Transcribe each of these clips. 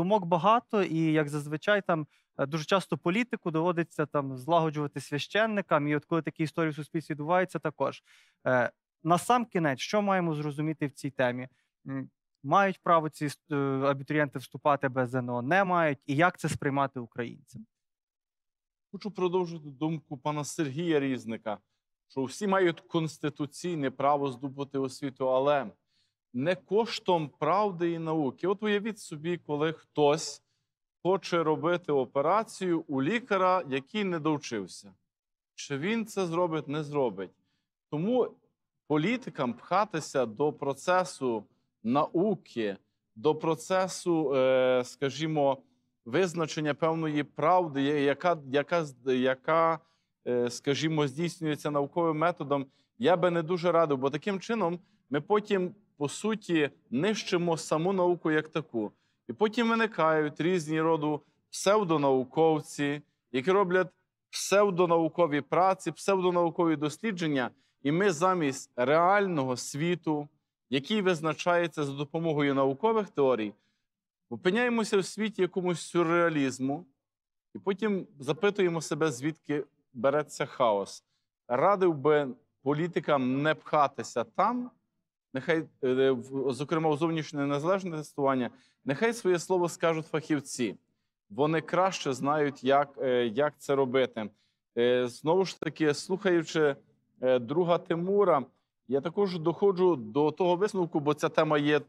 думок багато, і як зазвичай там е, дуже часто політику доводиться там злагоджувати священникам. І от коли такі історії в суспільстві відбуваються, також е, на сам кінець, що маємо зрозуміти в цій темі? Мають право ці е, абітурієнти вступати без ЗНО, не мають, і як це сприймати українцям? Хочу продовжити думку пана Сергія Різника, що всі мають конституційне право здобути освіту, але не коштом правди і науки. От уявіть собі, коли хтось хоче робити операцію у лікаря, який не довчився. Чи він це зробить, не зробить. Тому політикам пхатися до процесу науки, до процесу, е, скажімо, визначення певної правди, яка, яка, яка Е, скажімо, здійснюється науковим методом, я би не дуже радив, бо таким чином ми потім, по суті, нищимо саму науку як таку. І потім виникають різні роду псевдонауковці, які роблять псевдонаукові праці, псевдонаукові дослідження, і ми замість реального світу, який визначається за допомогою наукових теорій, опиняємося в світі якомусь сюрреалізму, і потім запитуємо себе, звідки береться хаос. Радив би політикам не пхатися там, нехай, е, зокрема, у зовнішнє незалежне тестування, нехай своє слово скажуть фахівці. Вони краще знають, як, е, як це робити. Е, знову ж таки, слухаючи друга Тимура, я також доходжу до того висновку, бо ця тема є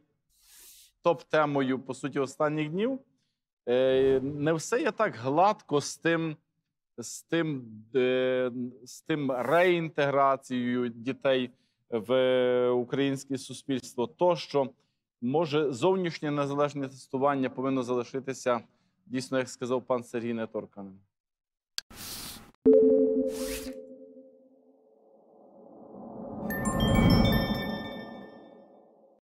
топ-темою по суті останніх днів. Не все є так гладко з тим з тим е, з тим реінтеграцією дітей в українське суспільство, то що може зовнішнє незалежне тестування повинно залишитися дійсно, як сказав пан Сергій Неторканин.